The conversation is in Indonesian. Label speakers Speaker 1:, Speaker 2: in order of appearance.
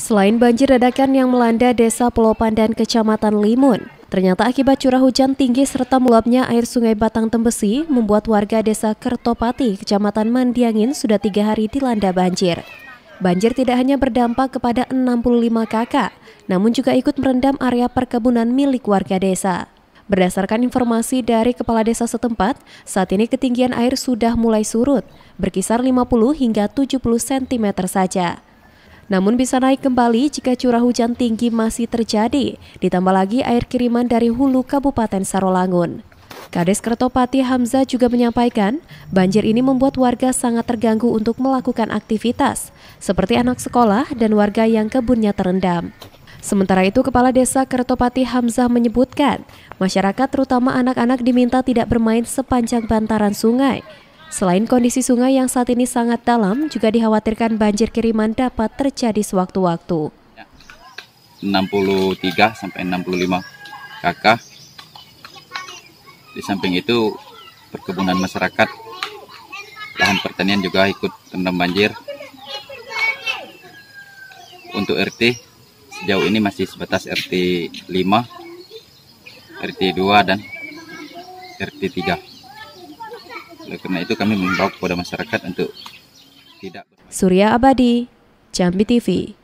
Speaker 1: Selain banjir dadakan yang melanda desa Pulau Pandan Kecamatan Limun, ternyata akibat curah hujan tinggi serta meluapnya air sungai Batang Tembesi membuat warga desa Kertopati, Kecamatan Mandiangin sudah tiga hari dilanda banjir. Banjir tidak hanya berdampak kepada 65 kakak, namun juga ikut merendam area perkebunan milik warga desa. Berdasarkan informasi dari kepala desa setempat, saat ini ketinggian air sudah mulai surut, berkisar 50 hingga 70 cm saja. Namun bisa naik kembali jika curah hujan tinggi masih terjadi, ditambah lagi air kiriman dari hulu Kabupaten Sarolangun. Kades Kertopati Hamzah juga menyampaikan, banjir ini membuat warga sangat terganggu untuk melakukan aktivitas, seperti anak sekolah dan warga yang kebunnya terendam. Sementara itu, Kepala Desa Kertopati Hamzah menyebutkan, masyarakat terutama anak-anak diminta tidak bermain sepanjang bantaran sungai, Selain kondisi sungai yang saat ini sangat dalam, juga dikhawatirkan banjir kiriman dapat terjadi sewaktu-waktu.
Speaker 2: 63 ya. sampai 65 kakak. Di samping itu perkebunan masyarakat, lahan pertanian juga ikut terendam banjir. Untuk RT sejauh ini masih sebatas RT 5, RT 2 dan RT 3. Oleh karena itu kami mengimbau kepada masyarakat untuk tidak Surya Abadi, Jambi TV.